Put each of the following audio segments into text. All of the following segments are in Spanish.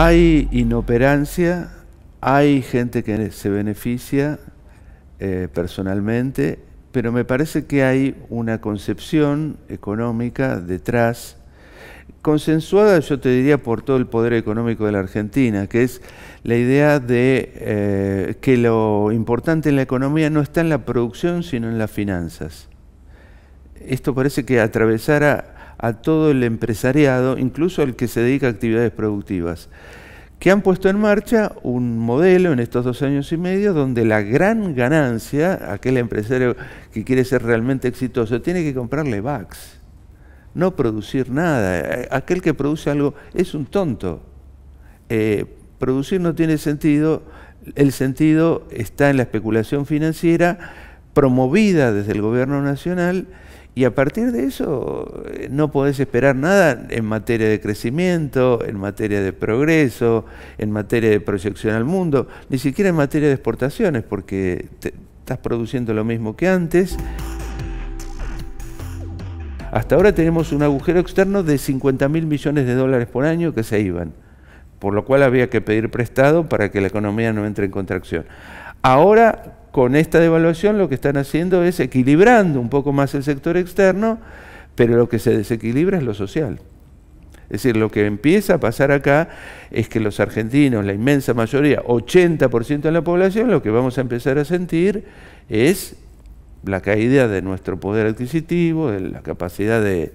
Hay inoperancia, hay gente que se beneficia eh, personalmente, pero me parece que hay una concepción económica detrás, consensuada yo te diría por todo el poder económico de la Argentina, que es la idea de eh, que lo importante en la economía no está en la producción, sino en las finanzas. Esto parece que atravesara a todo el empresariado, incluso al que se dedica a actividades productivas, que han puesto en marcha un modelo en estos dos años y medio donde la gran ganancia, aquel empresario que quiere ser realmente exitoso, tiene que comprarle VAX, no producir nada. Eh, aquel que produce algo es un tonto. Eh, producir no tiene sentido, el sentido está en la especulación financiera promovida desde el gobierno nacional y a partir de eso eh, no podés esperar nada en materia de crecimiento, en materia de progreso, en materia de proyección al mundo, ni siquiera en materia de exportaciones, porque estás produciendo lo mismo que antes. Hasta ahora tenemos un agujero externo de 50 mil millones de dólares por año que se iban, por lo cual había que pedir prestado para que la economía no entre en contracción. Ahora con esta devaluación lo que están haciendo es equilibrando un poco más el sector externo, pero lo que se desequilibra es lo social. Es decir, lo que empieza a pasar acá es que los argentinos, la inmensa mayoría, 80% de la población, lo que vamos a empezar a sentir es la caída de nuestro poder adquisitivo, de la capacidad de,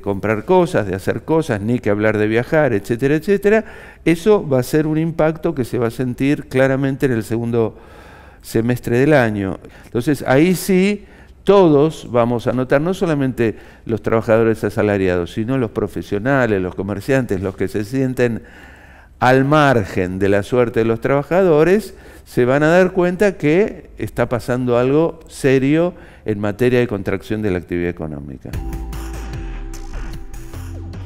comprar cosas, de hacer cosas, ni que hablar de viajar, etcétera, etcétera. Eso va a ser un impacto que se va a sentir claramente en el segundo semestre del año. Entonces ahí sí todos vamos a notar, no solamente los trabajadores asalariados, sino los profesionales, los comerciantes, los que se sienten al margen de la suerte de los trabajadores, se van a dar cuenta que está pasando algo serio en materia de contracción de la actividad económica.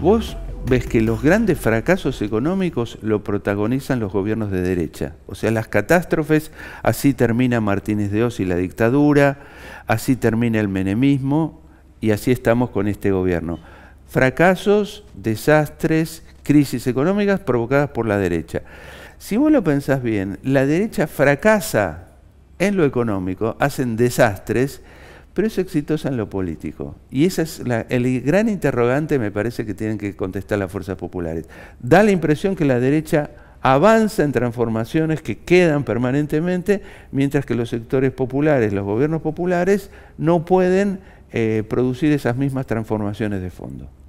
Vos ves que los grandes fracasos económicos lo protagonizan los gobiernos de derecha. O sea, las catástrofes, así termina Martínez de Oz y la dictadura, así termina el menemismo y así estamos con este gobierno. Fracasos, desastres, crisis económicas provocadas por la derecha. Si vos lo pensás bien, la derecha fracasa en lo económico, hacen desastres pero es exitosa en lo político. Y ese es el gran interrogante, me parece, que tienen que contestar las fuerzas populares. Da la impresión que la derecha avanza en transformaciones que quedan permanentemente, mientras que los sectores populares, los gobiernos populares, no pueden eh, producir esas mismas transformaciones de fondo.